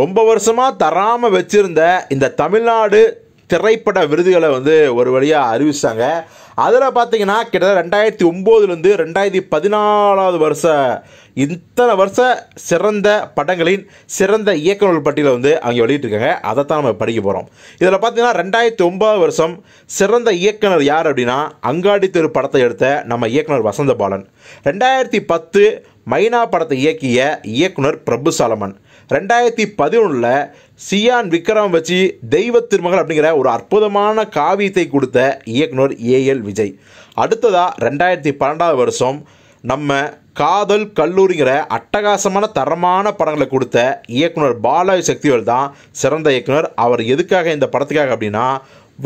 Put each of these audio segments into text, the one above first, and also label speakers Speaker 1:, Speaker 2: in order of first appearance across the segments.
Speaker 1: ரொம்ப வருஷமாக தராமல் வச்சுருந்த இந்த தமிழ்நாடு திரைப்பட விருதுகளை வந்து ஒரு வழியாக அறிவிச்சாங்க அதில் பார்த்தீங்கன்னா கிட்டத்தட்ட ரெண்டாயிரத்தி ஒம்போதுலேருந்து ரெண்டாயிரத்தி பதினாலாவது வருஷ இத்தனை வருஷ சிறந்த படங்களின் சிறந்த இயக்குநர்கள் பட்டியலை வந்து அவங்க வெளியிட்டிருக்காங்க அதைத்தான் நம்ம படிக்க போகிறோம் இதில் பார்த்தீங்கன்னா ரெண்டாயிரத்தி ஒம்பது வருஷம் சிறந்த இயக்குனர் யார் அப்படின்னா அங்காடி தெரு படத்தை எடுத்த நம்ம இயக்குனர் வசந்த பாலன் ரெண்டாயிரத்தி பத்து மைனா படத்தை இயக்கிய இயக்குனர் பிரபு சாலமன் ரெண்டாயிரத்தி பதினொன்றில் சியான் விக்ரம் வச்சு தெய்வ திருமகள் அப்படிங்கிற ஒரு அற்புதமான காவியத்தை கொடுத்த இயக்குனர் ஏஎல் விஜய் அடுத்ததாக ரெண்டாயிரத்தி பன்னெண்டாவது வருஷம் நம்ம காதல் கல்லூரிங்கிற அட்டகாசமான தரமான படங்களை கொடுத்த இயக்குனர் பாலாஜி சக்திவேல் தான் சிறந்த இயக்குனர் அவர் எதுக்காக இந்த படத்துக்காக அப்படின்னா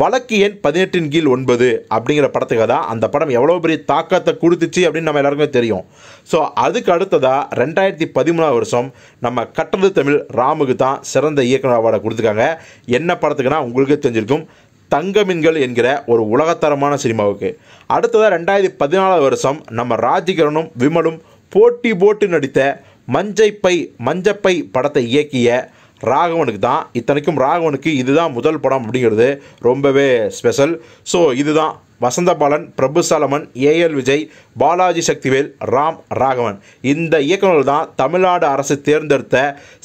Speaker 1: வழக்கு எண் பதினெட்டின் கீழ் ஒன்பது அப்படிங்கிற படத்துக்கு தான் அந்த படம் எவ்வளோ பெரிய தாக்கத்தை கொடுத்துச்சு அப்படின்னு நம்ம எல்லாருக்குமே தெரியும் ஸோ அதுக்கு அடுத்ததாக ரெண்டாயிரத்தி பதிமூணாவது வருஷம் நம்ம கட்டது தமிழ் ராமுக்கு தான் சிறந்த இயக்குனர் அவார்டை கொடுத்துருக்காங்க என்ன படத்துக்குன்னா உங்களுக்கே தெரிஞ்சிருக்கும் தங்கமின்கள் என்கிற ஒரு உலகத்தரமான சினிமாவுக்கு அடுத்ததாக ரெண்டாயிரத்தி பதினாலாவது வருஷம் நம்ம ராஜிகரனும் விமலும் போட்டி போட்டு நடித்த மஞ்சைப்பை மஞ்சப்பை படத்தை இயக்கிய ராகவனுக்கு தான் இத்தனைக்கும் ராகவனுக்கு இதுதான் முதல் படம் அப்படிங்கிறது ரொம்பவே ஸ்பெஷல் ஸோ இதுதான் வசந்தபாலன் பிரபு சலமன் ஏஎல் விஜய் பாலாஜி சக்திவேல் ராம் ராகவன் இந்த இயக்குநர்கள் தான் தமிழ்நாடு அரசு தேர்ந்தெடுத்த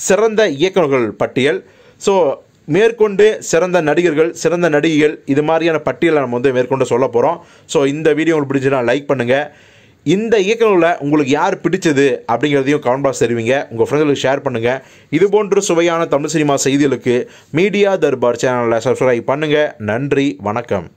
Speaker 1: சிறந்த இயக்குநர்கள் பட்டியல் ஸோ மேற்கொண்டு சிறந்த நடிகர்கள் சிறந்த நடிகைகள் இது மாதிரியான பட்டியலை நம்ம வந்து மேற்கொண்டு சொல்ல போகிறோம் ஸோ இந்த வீடியோ உங்களுக்கு பிடிச்சுன்னா லைக் பண்ணுங்கள் இந்த இயக்கங்களில் உங்களுக்கு யார் பிடிச்சது அப்படிங்கிறதையும் கமெண்ட் பாக்ஸ் தெரிவிங்க உங்கள் ஃப்ரெண்ட்ஸுக்கு ஷேர் பண்ணுங்கள் இது போன்ற சுவையான தமிழ் சினிமா செய்திகளுக்கு மீடியா தர்பார் சேனலில் சப்ஸ்கிரைப் பண்ணுங்கள் நன்றி வணக்கம்